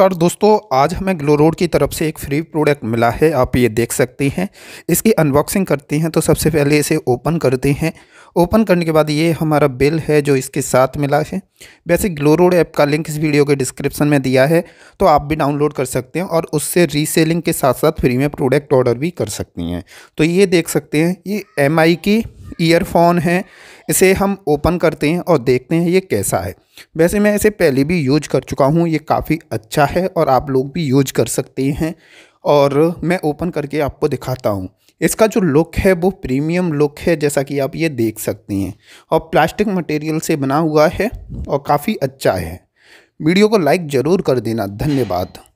नमस्कार दोस्तों आज हमें ग्लो रोड की तरफ से एक फ्री प्रोडक्ट मिला है आप ये देख सकते हैं इसकी अनबॉक्सिंग करते हैं तो सबसे पहले इसे ओपन करते हैं ओपन करने के बाद ये हमारा बिल है जो इसके साथ मिला है वैसे ग्लो रोड ऐप का लिंक इस वीडियो के डिस्क्रिप्शन में दिया है तो आप भी डाउनलोड कर सकते हैं और उससे रीसेलिंग के साथ साथ फ्री में प्रोडक्ट ऑर्डर भी कर सकती हैं तो ये देख सकते हैं ये एम की ईयरफोन है इसे हम ओपन करते हैं और देखते हैं ये कैसा है वैसे मैं इसे पहले भी यूज कर चुका हूँ ये काफ़ी अच्छा है और आप लोग भी यूज कर सकते हैं और मैं ओपन करके आपको दिखाता हूँ इसका जो लुक है वो प्रीमियम लुक है जैसा कि आप ये देख सकते हैं और प्लास्टिक मटेरियल से बना हुआ है और काफ़ी अच्छा है वीडियो को लाइक ज़रूर कर देना धन्यवाद